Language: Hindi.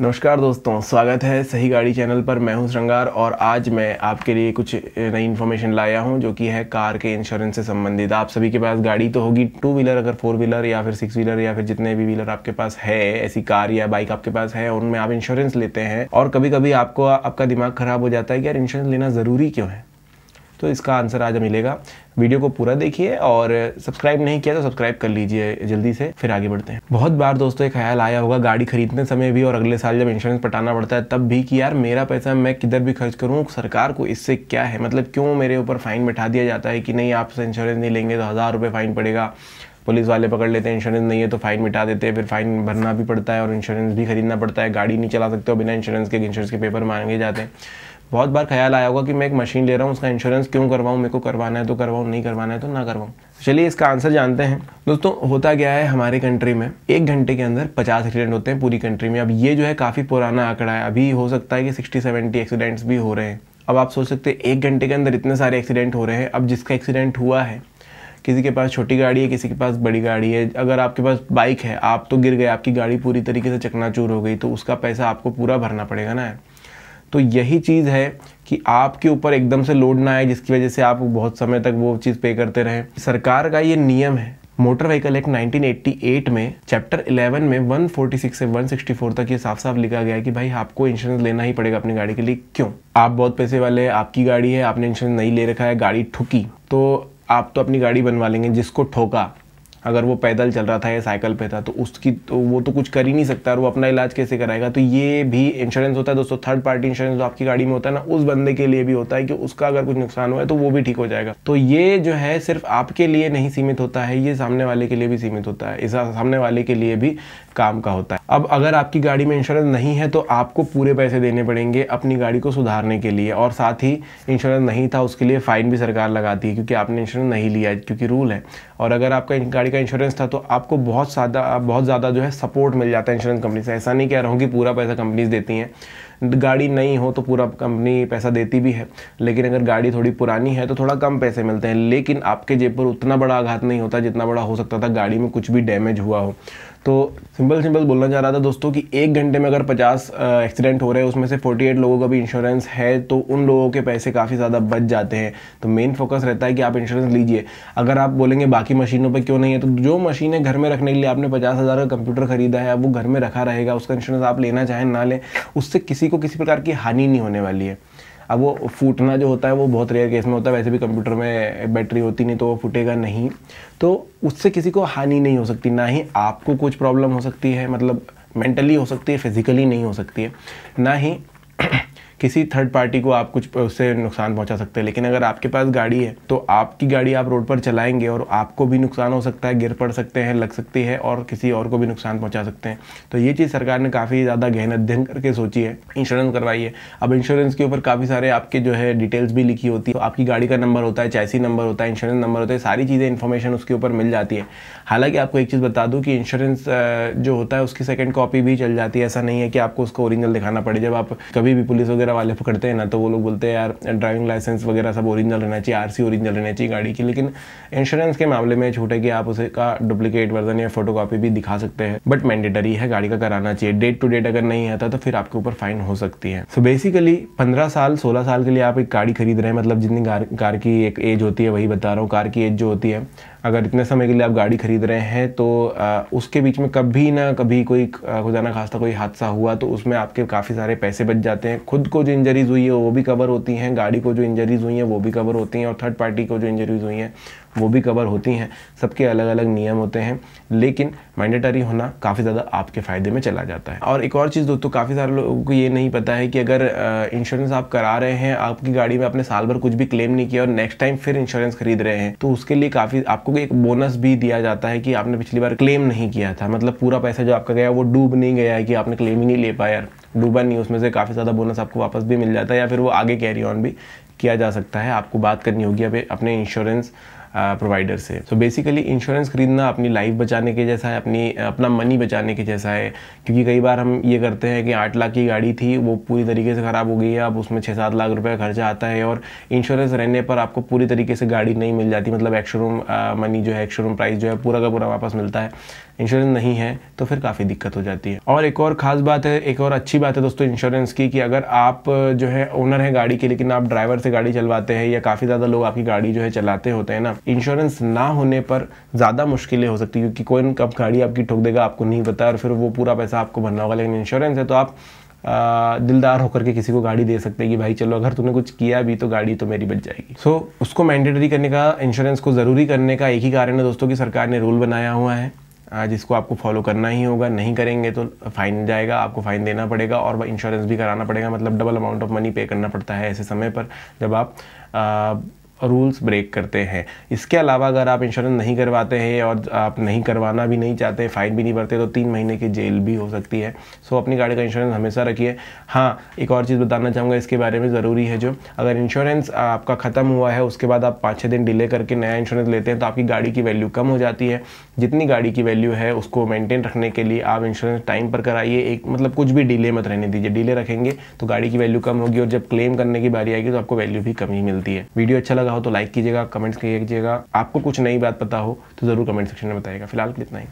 नमस्कार दोस्तों स्वागत है सही गाड़ी चैनल पर मैं हूं श्रृंगार और आज मैं आपके लिए कुछ नई इन्फॉर्मेशन लाया हूं जो कि है कार के इंश्योरेंस से संबंधित आप सभी के पास गाड़ी तो होगी टू व्हीलर अगर फोर व्हीलर या फिर सिक्स व्हीलर या फिर जितने भी व्हीलर आपके पास है ऐसी कार या बाइक आपके पास है उनमें आप इंश्योरेंस लेते हैं और कभी कभी आपको आपका दिमाग खराब हो जाता है कि यार इंश्योरेंस लेना ज़रूरी क्यों है तो इसका आंसर आज मिलेगा वीडियो को पूरा देखिए और सब्सक्राइब नहीं किया तो सब्सक्राइब कर लीजिए जल्दी से फिर आगे बढ़ते हैं बहुत बार दोस्तों ये ख्याल आया होगा गाड़ी खरीदने समय भी और अगले साल जब इंश्योरेंस पटाना पड़ता है तब भी कि यार मेरा पैसा मैं किधर भी खर्च करूँ सरकार को इससे क्या है मतलब क्यों मेरे ऊपर फाइन बैठा दिया जाता है कि नहीं आपसे इंश्योरेंस नहीं लेंगे तो हज़ार रुपये फ़ाइन पड़ेगा पुलिस वाले पकड़ लेते हैं इंश्योरेंस नहीं है तो फाइन मिटा देते हैं फिर फाइन भरना भी पड़ता है और इंश्योरेंस भी खरीदना पड़ता है गाड़ी नहीं चला सकते हो बिना इंश्योरेंस के इंश्योरेंस के पेपर मांगे जाते हैं बहुत बार ख्याल आया होगा कि मैं एक मशीन ले रहा हूँ उसका इंश्योरेंस क्यों करवाऊँ मेरे को करवाना है तो करवाऊँ नहीं करवाना है तो ना करवाऊँ चलिए इसका आंसर जानते हैं दोस्तों होता क्या है हमारे कंट्री में एक घंटे के अंदर पचास एक्सीडेंट होते हैं पूरी कंट्री में अब ये जो है काफ़ी पुराना आंकड़ा है अभी हो सकता है कि सिक्सटी सेवेंटी एक्सीडेंट्स भी हो रहे हैं अब आप सोच सकते हैं एक घंटे के अंदर इतने सारे एक्सीडेंट हो रहे हैं अब जिसका एक्सीडेंट हुआ है किसी के पास छोटी गाड़ी है किसी के पास बड़ी गाड़ी है अगर आपके पास बाइक है आप तो गिर गए आपकी गाड़ी पूरी तरीके से चकनाचूर हो गई तो उसका पैसा आपको पूरा भरना पड़ेगा ना तो यही चीज़ है कि आपके ऊपर एकदम से लोड ना आए जिसकी वजह से आप बहुत समय तक वो चीज़ पे करते रहें सरकार का ये नियम है मोटर व्हीकल एक्ट 1988 में चैप्टर 11 में 146 से 164 तक ये साफ साफ लिखा गया है कि भाई आपको इंश्योरेंस लेना ही पड़ेगा अपनी गाड़ी के लिए क्यों आप बहुत पैसे वाले हैं आपकी गाड़ी है आपने इंश्योरेंस नहीं ले रखा है गाड़ी ठुकी तो आप तो अपनी गाड़ी बनवा लेंगे जिसको ठोका अगर वो पैदल चल रहा था या साइकिल पे था तो उसकी तो वो तो कुछ कर ही नहीं सकता और वो अपना इलाज कैसे कराएगा तो ये भी इंश्योरेंस होता है दोस्तों थर्ड पार्टी इंश्योरेंस जो आपकी गाड़ी में होता है ना उस बंदे के लिए भी होता है कि उसका अगर कुछ नुकसान हुआ है तो वो भी ठीक हो जाएगा तो ये जो है सिर्फ आपके लिए नहीं सीमित होता है ये सामने वाले के लिए भी सीमित होता है इस सामने वाले के लिए भी काम का होता है अब अगर आपकी गाड़ी में इंश्योरेंस नहीं है तो आपको पूरे पैसे देने पड़ेंगे अपनी गाड़ी को सुधारने के लिए और साथ ही इंश्योरेंस नहीं था उसके लिए फ़ाइन भी सरकार लगाती है क्योंकि आपने इंश्योरेंस नहीं लिया है क्योंकि रूल है और अगर आपका गाड़ी का इंश्योरेंस था तो आपको बहुत ज़्यादा बहुत ज़्यादा जो है सपोर्ट मिल जाता है इंश्योरेंस कंपनी से ऐसा नहीं कह रहा हूँ कि पूरा पैसा कंपनीज देती हैं गाड़ी नई हो तो पूरा कंपनी पैसा देती भी है लेकिन अगर गाड़ी थोड़ी पुरानी है तो थोड़ा कम पैसे मिलते हैं लेकिन आपके जेब पर उतना बड़ा आघात नहीं होता जितना बड़ा हो सकता था गाड़ी में कुछ भी डैमेज हुआ हो तो सिंपल सिंपल बोलना चाह रहा था दोस्तों कि एक घंटे में अगर 50 एक्सीडेंट हो रहे हैं उसमें से 48 लोगों का भी इंश्योरेंस है तो उन लोगों के पैसे काफ़ी ज़्यादा बच जाते हैं तो मेन फोकस रहता है कि आप इंश्योरेंस लीजिए अगर आप बोलेंगे बाकी मशीनों पर क्यों नहीं है तो जो मशीनें घर में रखने के लिए आपने पचास हज़ार का कंप्यूटर खरीदा है अब वो घर में रखा रहेगा उसका इंश्योरेंस आप लेना चाहें ना लें उससे किसी किसी को किसी प्रकार की हानि नहीं होने वाली है अब वो फूटना जो होता है वो बहुत रेयर केस में होता है वैसे भी कंप्यूटर में बैटरी होती नहीं तो वो फूटेगा नहीं तो उससे किसी को हानि नहीं हो सकती ना ही आपको कुछ प्रॉब्लम हो सकती है मतलब मेंटली हो सकती है फिज़िकली नहीं हो सकती है ना ही किसी थर्ड पार्टी को आप कुछ उससे नुकसान पहुंचा सकते हैं लेकिन अगर आपके पास गाड़ी है तो आपकी गाड़ी आप रोड पर चलाएंगे और आपको भी नुकसान हो सकता है गिर पड़ सकते हैं लग सकती है और किसी और को भी नुकसान पहुँचा सकते हैं तो ये चीज़ सरकार ने काफ़ी ज़्यादा गहन अध्ययन करके सोची है इंश्योरेंस करवाई है अब इंश्योरेंस के ऊपर काफ़ी सारे आपके जो है डिटेल्स भी लिखी होती है तो आपकी गाड़ी का नंबर होता है चैसी नंबर होता है इंश्योरेंस नंबर होता है सारी चीज़ें इन्फॉर्मेशन उसके ऊपर मिल जाती है हालांकि आपको एक चीज़ बता दूँ कि इंश्योरेंस जो होता है उसकी सेकेंड कॉपी भी चल जाती है ऐसा नहीं है कि आपको उसको ओरिजिनल दिखाना पड़े जब आप कभी भी पुलिस वगैरह वगैरह वाले पकड़ते हैं ना तो वो लोग बोलते हैं यार ड्राइविंग लाइसेंस वगैरह सब ओरिजिनल रहना चाहिए आरसी ओरिजिनल रहना चाहिए गाड़ी की लेकिन इंश्योरेंस के मामले में छोटे कि आप उसे का डुप्लीकेट वर्जन या फोटो भी दिखा सकते हैं बट मैंडेटरी है गाड़ी का कराना चाहिए डेट टू डेट अगर नहीं आता तो फिर आपके ऊपर फाइन हो सकती है सो बेसिकली पंद्रह साल सोलह साल के लिए आप एक गाड़ी खरीद रहे हैं मतलब जितनी कार की एक एज होती है वही बता रहा हूँ कार की एज जो होती है अगर इतने समय के लिए आप गाड़ी खरीद रहे हैं तो आ, उसके बीच में कभी ना कभी कोई खुदा ना खास्ता कोई हादसा हुआ तो उसमें आपके काफ़ी सारे पैसे बच जाते हैं खुद को जो इंजरीज़ हुई है वो भी कवर होती हैं गाड़ी को जो इंजरीज़ हुई हैं वो भी कवर होती हैं और थर्ड पार्टी को जो इंजरीज़ हुई हैं वो भी कवर होती हैं सबके अलग अलग नियम होते हैं लेकिन मैंडेटरी होना काफ़ी ज़्यादा आपके फ़ायदे में चला जाता है और एक और चीज़ दोस्तों काफ़ी सारे लोगों को ये नहीं पता है कि अगर इंश्योरेंस आप करा रहे हैं आपकी गाड़ी में आपने साल भर कुछ भी क्लेम नहीं किया और नेक्स्ट टाइम फिर इंश्योरेंस खरीद रहे हैं तो उसके लिए काफ़ी आपको एक बोनस भी दिया जाता है कि आपने पिछली बार क्लेम नहीं किया था मतलब पूरा पैसा जो आपका गया वो डूब नहीं गया है कि आपने क्लेम ही नहीं ले पाया डूबा नहीं उसमें से काफ़ी ज़्यादा बोनस आपको वापस भी मिल जाता है या फिर वो आगे कैरी ऑन भी किया जा सकता है आपको बात करनी होगी अभी अपने इंश्योरेंस प्रोवाइडर से सो बेसिकली इंश्योरेंस खरीदना अपनी लाइफ बचाने के जैसा है अपनी अपना मनी बचाने के जैसा है क्योंकि कई बार हम ये करते हैं कि आठ लाख की गाड़ी थी वो पूरी तरीके से ख़राब हो गई है अब उसमें छः सात लाख रुपये खर्चा आता है और इंश्योरेंस रहने पर आपको पूरी तरीके से गाड़ी नहीं मिल जाती मतलब एक्शोरूम मनी जो है एक्शोरूम प्राइस जो है पूरा का पूरा वापस मिलता है इंश्योरेंस नहीं है तो फिर काफ़ी दिक्कत हो जाती है और एक और ख़ास बात है एक और अच्छी बात है दोस्तों इंश्योरेंस की कि अगर आप जो है ओनर हैं गाड़ी के लेकिन आप ड्राइवर से गाड़ी चलवाते हैं या काफ़ी ज़्यादा लोग आपकी गाड़ी जो है चलाते होते हैं ना इंश्योरेंस ना होने पर ज़्यादा मुश्किलें हो सकती है क्योंकि कोई कब गाड़ी आपकी ठोक देगा आपको नहीं पता और फिर वो पूरा पैसा आपको भरना होगा लेकिन इंश्योरेंस है तो आप दिलदार होकर के किसी को गाड़ी दे सकते हैं कि भाई चलो अगर तूने कुछ किया भी तो गाड़ी तो मेरी बच जाएगी सो so, उसको मैंडेटरी करने का इंश्योरेंस को ज़रूरी करने का एक ही कारण है दोस्तों कि सरकार ने रूल बनाया हुआ है जिसको आपको फॉलो करना ही होगा नहीं करेंगे तो फाइन जाएगा आपको फाइन देना पड़ेगा और इंश्योरेंस भी कराना पड़ेगा मतलब डबल अमाउंट ऑफ मनी पे करना पड़ता है ऐसे समय पर जब आप रूल्स ब्रेक करते हैं इसके अलावा अगर आप इंश्योरेंस नहीं करवाते हैं और आप नहीं करवाना भी नहीं चाहते फ़ाइन भी नहीं भरते तो तीन महीने की जेल भी हो सकती है सो अपनी गाड़ी का इंश्योरेंस हमेशा रखिए हाँ एक और चीज़ बताना चाहूँगा इसके बारे में ज़रूरी है जो अगर इंश्योरेंस आपका ख़त्म हुआ है उसके बाद आप पाँच छः दिन डिले करके नया इंश्योरेंस लेते हैं तो आपकी गाड़ी की वैल्यू कम हो जाती है जितनी गाड़ी की वैल्यू है उसको मेंटेन रखने के लिए आप इंश्योरेंस टाइम पर कराइए एक मतलब कुछ भी डिले मत रहने दीजिए डिले रखेंगे तो गाड़ी की वैल्यू कम होगी और जब क्लेम करने की बारी आएगी तो आपको वैल्यू भी कम ही मिलती है वीडियो अच्छा लगा लगा हो तो लाइक कीजिएगा कमेंट्स कीजिएगा आपको कुछ नई बात पता हो तो ज़रूर कमेंट सेक्शन में बताइएगा फिलहाल इतना ही